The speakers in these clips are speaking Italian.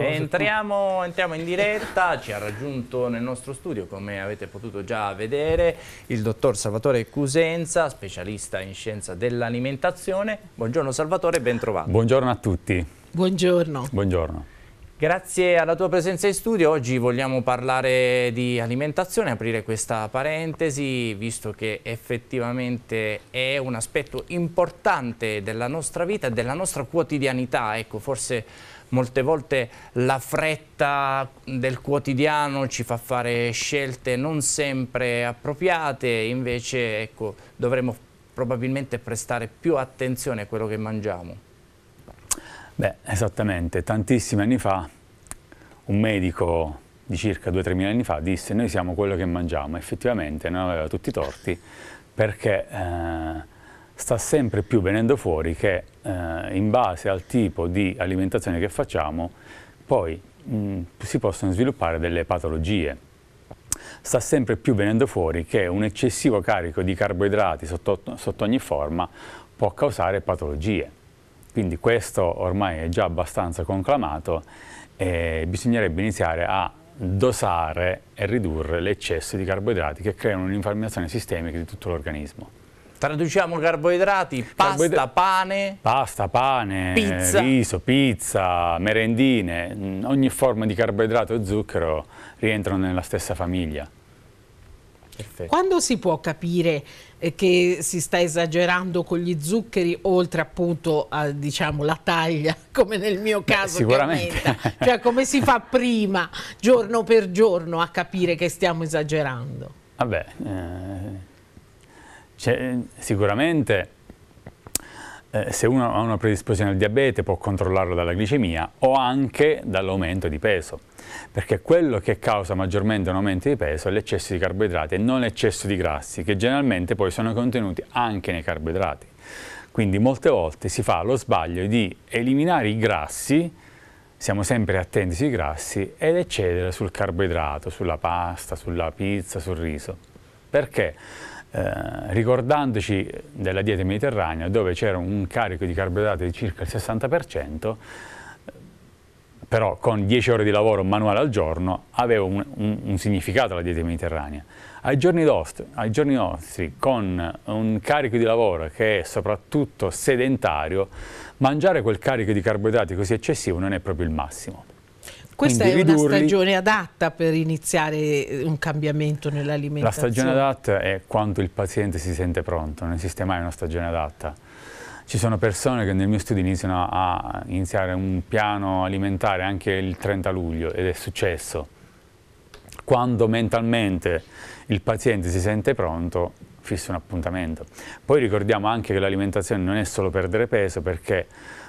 Entriamo, entriamo, in diretta, ci ha raggiunto nel nostro studio, come avete potuto già vedere, il dottor Salvatore Cusenza, specialista in scienza dell'alimentazione. Buongiorno Salvatore, ben trovato. Buongiorno a tutti. Buongiorno. Buongiorno. Grazie alla tua presenza in studio, oggi vogliamo parlare di alimentazione, aprire questa parentesi, visto che effettivamente è un aspetto importante della nostra vita e della nostra quotidianità, ecco, forse molte volte la fretta del quotidiano ci fa fare scelte non sempre appropriate, invece ecco, dovremmo probabilmente prestare più attenzione a quello che mangiamo. Beh, esattamente. Tantissimi anni fa un medico di circa 2-3 mila anni fa disse noi siamo quello che mangiamo. Effettivamente non aveva tutti i torti perché eh, sta sempre più venendo fuori che eh, in base al tipo di alimentazione che facciamo poi mh, si possono sviluppare delle patologie. Sta sempre più venendo fuori che un eccessivo carico di carboidrati sotto, sotto ogni forma può causare patologie. Quindi questo ormai è già abbastanza conclamato e bisognerebbe iniziare a dosare e ridurre l'eccesso di carboidrati che creano un'infiammazione sistemica di tutto l'organismo. Traduciamo carboidrati, pasta, Carboidra pane. Pasta, pane, pizza. riso, pizza, merendine, mm, ogni forma di carboidrato e zucchero rientrano nella stessa famiglia. Perfetto. Quando si può capire eh, che si sta esagerando con gli zuccheri oltre appunto a diciamo la taglia come nel mio caso Beh, sicuramente cioè come si fa prima giorno per giorno a capire che stiamo esagerando vabbè eh cioè, eh, sicuramente eh, se uno ha una predisposizione al diabete può controllarlo dalla glicemia o anche dall'aumento di peso, perché quello che causa maggiormente un aumento di peso è l'eccesso di carboidrati e non l'eccesso di grassi, che generalmente poi sono contenuti anche nei carboidrati. Quindi molte volte si fa lo sbaglio di eliminare i grassi, siamo sempre attenti sui grassi, ed eccedere sul carboidrato, sulla pasta, sulla pizza, sul riso. Perché? Eh, ricordandoci della dieta mediterranea dove c'era un carico di carboidrati di circa il 60%, però con 10 ore di lavoro manuale al giorno aveva un, un, un significato la dieta mediterranea. Ai giorni, ai giorni nostri, con un carico di lavoro che è soprattutto sedentario, mangiare quel carico di carboidrati così eccessivo non è proprio il massimo. Questa è una stagione adatta per iniziare eh, un cambiamento nell'alimentazione? La stagione adatta è quando il paziente si sente pronto, non esiste mai una stagione adatta. Ci sono persone che nel mio studio iniziano a iniziare un piano alimentare anche il 30 luglio ed è successo. Quando mentalmente il paziente si sente pronto, fissa un appuntamento. Poi ricordiamo anche che l'alimentazione non è solo perdere peso perché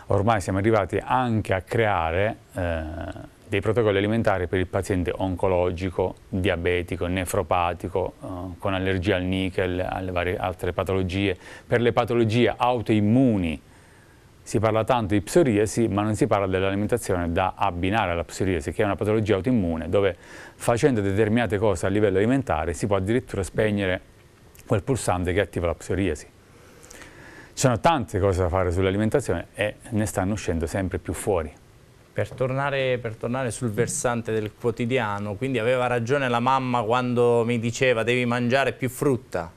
ormai siamo arrivati anche a creare eh, dei protocolli alimentari per il paziente oncologico, diabetico, nefropatico, eh, con allergia al nickel, alle varie altre patologie, per le patologie autoimmuni, si parla tanto di psoriasi, ma non si parla dell'alimentazione da abbinare alla psoriasi, che è una patologia autoimmune, dove facendo determinate cose a livello alimentare si può addirittura spegnere quel pulsante che attiva la psoriasi. Ci sono tante cose da fare sull'alimentazione e ne stanno uscendo sempre più fuori. Per tornare, per tornare, sul versante del quotidiano, quindi aveva ragione la mamma quando mi diceva devi mangiare più frutta?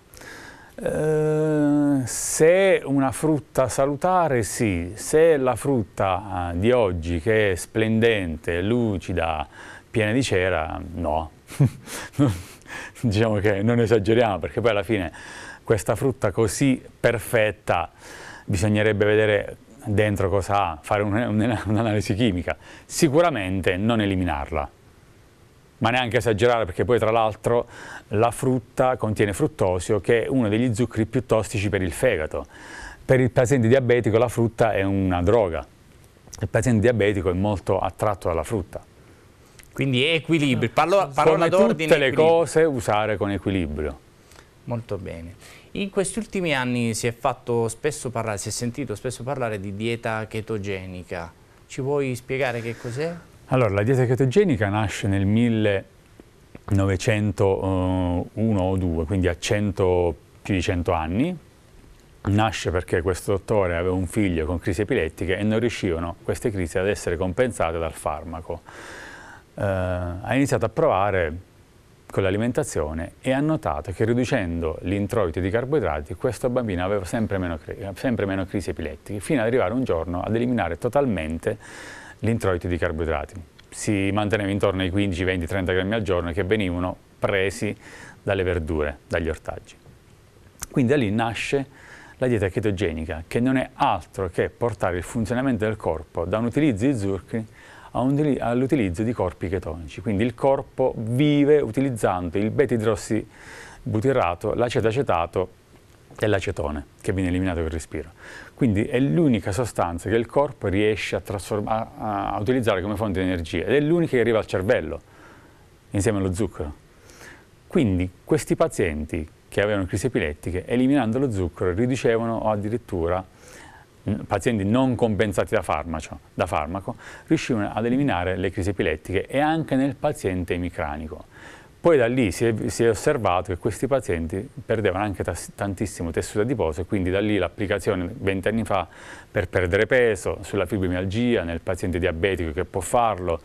Eh, se una frutta salutare sì, se la frutta eh, di oggi che è splendente, lucida, piena di cera, no. diciamo che non esageriamo perché poi alla fine questa frutta così perfetta bisognerebbe vedere dentro cosa ha, fare un'analisi chimica, sicuramente non eliminarla, ma neanche esagerare perché poi tra l'altro la frutta contiene fruttosio che è uno degli zuccheri più tossici per il fegato. Per il paziente diabetico la frutta è una droga, il paziente diabetico è molto attratto dalla frutta. Quindi equilibrio, Parlo, parola d'ordine. Tutte le equilibrio. cose usare con equilibrio. Molto bene. In questi ultimi anni si è, fatto spesso parlare, si è sentito spesso parlare di dieta chetogenica. Ci vuoi spiegare che cos'è? Allora, la dieta chetogenica nasce nel 1901 eh, o 2, quindi a 100, più di 100 anni. Nasce perché questo dottore aveva un figlio con crisi epilettiche e non riuscivano queste crisi ad essere compensate dal farmaco. Eh, ha iniziato a provare con l'alimentazione e ha notato che riducendo l'introito di carboidrati questo bambino aveva sempre meno, sempre meno crisi epilettiche, fino ad arrivare un giorno ad eliminare totalmente l'introito di carboidrati. Si manteneva intorno ai 15, 20, 30 grammi al giorno che venivano presi dalle verdure, dagli ortaggi. Quindi da lì nasce la dieta chetogenica, che non è altro che portare il funzionamento del corpo da un utilizzo di zuccheri all'utilizzo di corpi chetonici. Quindi il corpo vive utilizzando il beta-idrossibutirato, l'acetacetato e l'acetone che viene eliminato col respiro. Quindi è l'unica sostanza che il corpo riesce a, a, a utilizzare come fonte di energia ed è l'unica che arriva al cervello insieme allo zucchero. Quindi questi pazienti che avevano crisi epilettiche, eliminando lo zucchero, riducevano o addirittura pazienti non compensati da farmaco, da farmaco, riuscivano ad eliminare le crisi epilettiche e anche nel paziente emicranico. Poi da lì si è, si è, osservato che questi pazienti perdevano anche tantissimo tessuto adiposo e quindi da lì l'applicazione 20 anni fa per perdere peso sulla fibromialgia nel paziente diabetico che può farlo,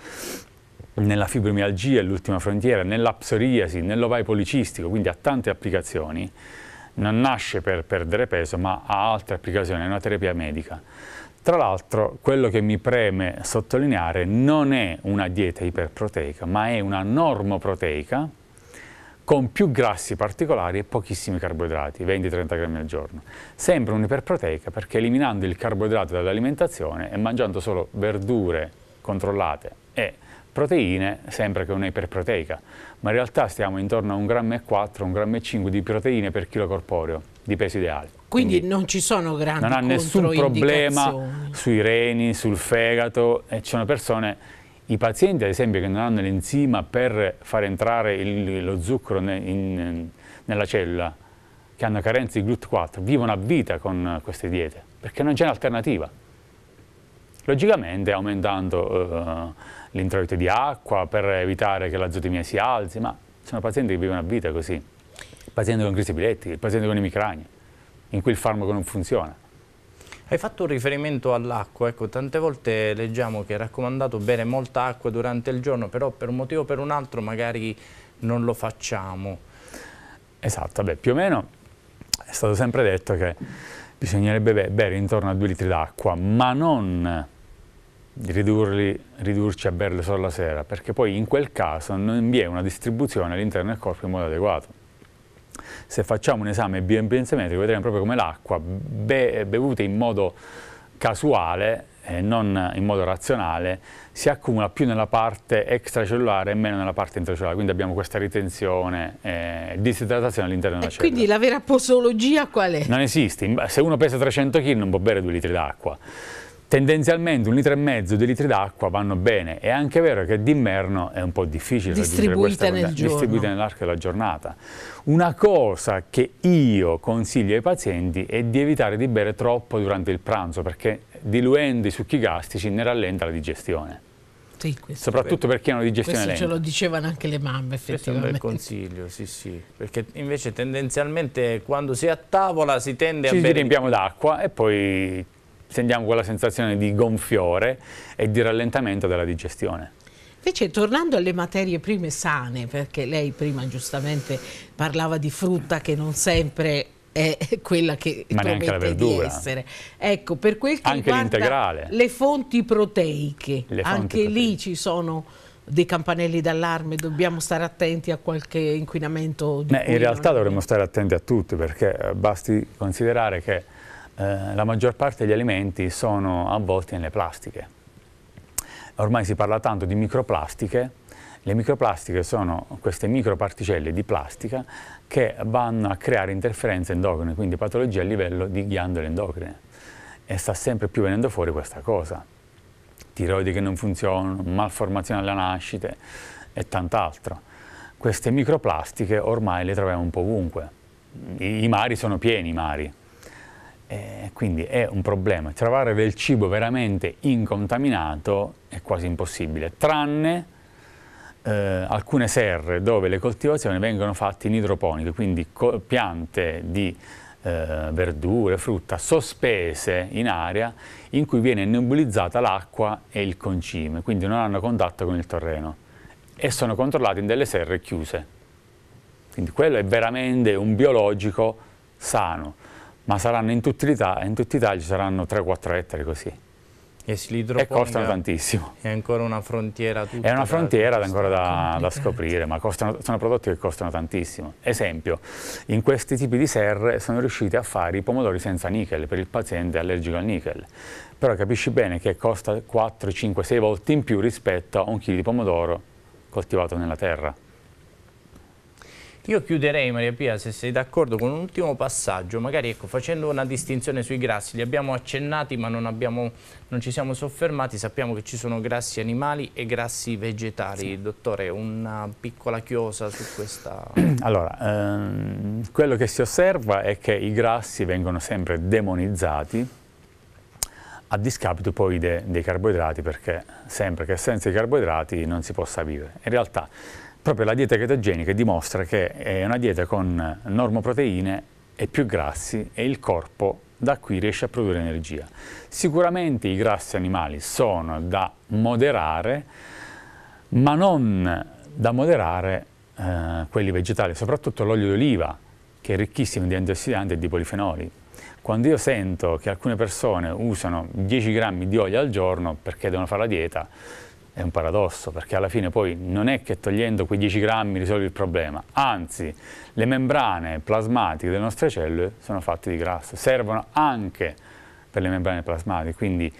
nella fibromialgia è l'ultima frontiera, nell'apsoriasi, nell'ovai policistico, quindi ha tante applicazioni non nasce per perdere peso ma ha altre applicazioni, è una terapia medica. Tra l'altro quello che mi preme sottolineare non è una dieta iperproteica ma è una normoproteica con più grassi particolari e pochissimi carboidrati, 20-30 grammi al giorno. Sembra un'iperproteica perché eliminando il carboidrato dall'alimentazione e mangiando solo verdure controllate e proteine sembra che è un'iperproteica, ma in realtà stiamo intorno a 1,4 grammo, 1,5 g di proteine per chilo corporeo di peso ideale. Quindi, Quindi non ci sono grandi Non ha nessun problema sui reni, sul fegato, e ci sono persone i pazienti, ad esempio, che non hanno l'enzima per far entrare il, lo zucchero ne, in, nella cellula, che hanno carenze di GLUT4, vivono a vita con queste diete, perché non c'è un'alternativa. Logicamente aumentando eh, l'introito di acqua per evitare che la l'azotemia si alzi, ma sono pazienti che vivono una vita così, il paziente con crisi epilettica, il paziente con emicrania, in cui il farmaco non funziona. Hai fatto un riferimento all'acqua, ecco, tante volte leggiamo che è raccomandato bere molta acqua durante il giorno, però per un motivo o per un altro magari non lo facciamo. Esatto, beh, più o meno è stato sempre detto che bisognerebbe bere intorno a 2 litri d'acqua, ma non ridurli, ridurci a berle solo la sera, perché poi in quel caso non vi è una distribuzione all'interno del corpo in modo adeguato. Se facciamo un esame bioimpensemetrico vedremo proprio come l'acqua be bevuta in modo casuale e non in modo razionale si accumula più nella parte extracellulare e meno nella parte intracellulare, quindi abbiamo questa ritenzione e eh, disidratazione all'interno della e cellula. Quindi la vera posologia qual è? Non esiste, se uno pesa 300 kg non può bere 2 litri d'acqua tendenzialmente un litro e mezzo, di litri d'acqua vanno bene. È anche vero che d'inverno è un po' difficile distribuita nel giorno. distribuita nell'arco della giornata. Una cosa che io consiglio ai pazienti è di evitare di bere troppo durante il pranzo perché diluendo i succhi gastrici ne rallenta la digestione. Sì, Soprattutto perché hanno digestione questo lenta. ce lo dicevano anche le mamme effettivamente. Questo è un bel consiglio, sì sì, perché invece tendenzialmente quando si è a tavola si tende Ci a bere... Ci riempiamo d'acqua e poi sentiamo quella sensazione di gonfiore e di rallentamento della digestione. Invece tornando alle materie prime sane, perché lei prima giustamente parlava di frutta che non sempre è quella che Ma promette di essere. Ecco, per quel che anche riguarda le fonti proteiche, le fonti anche proteiche. lì ci sono dei campanelli d'allarme, dobbiamo stare attenti a qualche inquinamento? Beh, in realtà dovremmo stare attenti a tutto perché eh, basti considerare che eh, la maggior parte degli alimenti sono avvolti nelle plastiche. Ormai si parla tanto di microplastiche, le microplastiche sono queste microparticelle di plastica che vanno a creare interferenze endocrine, quindi patologie a livello di ghiandole endocrine. E sta sempre più venendo fuori questa cosa. Tiroidi che non funzionano, malformazioni alla nascita e tant'altro. Queste microplastiche ormai le troviamo un po' ovunque. I, i mari sono pieni, i mari, eh, quindi è un problema. Trovare del cibo veramente incontaminato è quasi impossibile, tranne eh, alcune serre dove le coltivazioni vengono fatte in idroponica, quindi piante di eh, verdure, frutta sospese in aria in cui viene nebulizzata l'acqua e il concime, quindi non hanno contatto con il terreno e sono controllate in delle serre chiuse. Quindi quello è veramente un biologico sano ma saranno in tutta Italia, in tutta Italia ci saranno 3-4 ettari così. E, e costano tantissimo. È ancora una frontiera tutta È una frontiera da, ancora da, da scoprire, ma costano, sono prodotti che costano tantissimo. Esempio, in questi tipi di serre sono riusciti a fare i pomodori senza nickel per il paziente allergico al nickel. Però capisci bene che costa 4, 5, 6 volte in più rispetto a un chilo di pomodoro coltivato nella terra. Io chiuderei Maria Pia se sei d'accordo con un ultimo passaggio, magari ecco, facendo una distinzione sui grassi, li abbiamo accennati ma non, abbiamo, non, ci siamo soffermati, sappiamo che ci sono grassi animali e grassi vegetali, sì. dottore una piccola chiosa su questa... Allora, ehm, quello che si osserva è che i grassi vengono sempre demonizzati a discapito poi de, dei carboidrati perché sempre che senza i carboidrati non si possa vivere. In realtà proprio la dieta chetogenica dimostra che è eh, una dieta con normoproteine e più grassi e il corpo da qui riesce a produrre energia. Sicuramente i grassi animali sono da moderare, ma non da moderare eh, quelli vegetali, soprattutto l'olio d'oliva, che è ricchissimo di antiossidanti e di polifenoli. Quando io sento che alcune persone usano 10 grammi di olio al giorno perché devono fare la dieta, è un paradosso, perché alla fine poi non è che togliendo quei 10 grammi risolvi il problema, anzi le membrane plasmatiche delle nostre cellule sono fatte di grasso, servono anche per le membrane plasmatiche, quindi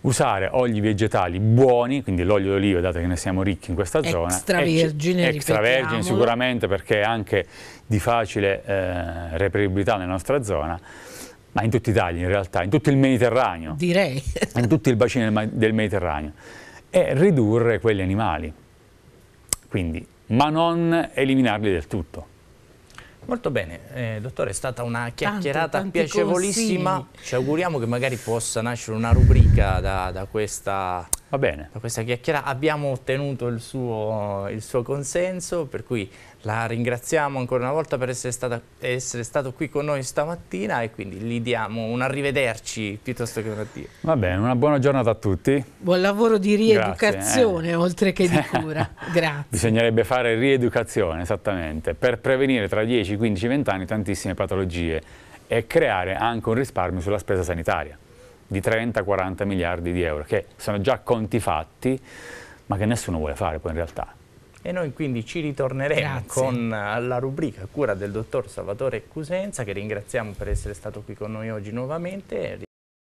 usare oli vegetali buoni, quindi l'olio d'oliva, dato che ne siamo ricchi in questa zona, extravergine, extravergine sicuramente perché è anche di facile eh, reperibilità nella nostra zona, ma in tutta Italia in realtà, in tutto il Mediterraneo, direi, in tutto il bacino del, del Mediterraneo e ridurre quegli animali, Quindi, ma non eliminarli del tutto. Molto bene, eh, dottore, è stata una chiacchierata tanti, tanti piacevolissima. Consigli. Ci auguriamo che magari possa nascere una rubrica da, da questa Va bene. Per questa chiacchiera abbiamo ottenuto il suo, il suo consenso, per cui la ringraziamo ancora una volta per essere, stata, essere stato qui con noi stamattina e quindi gli diamo un arrivederci piuttosto che un addio. Va bene, una buona giornata a tutti. Buon lavoro di rieducazione Grazie, eh. oltre che di cura. Grazie. Bisognerebbe fare rieducazione, esattamente, per prevenire tra 10, 15, 20 anni tantissime patologie e creare anche un risparmio sulla spesa sanitaria di 30-40 miliardi di euro, che sono già conti fatti, ma che nessuno vuole fare poi in realtà. E noi quindi ci ritorneremo Grazie. con la rubrica cura del dottor Salvatore Cusenza, che ringraziamo per essere stato qui con noi oggi nuovamente.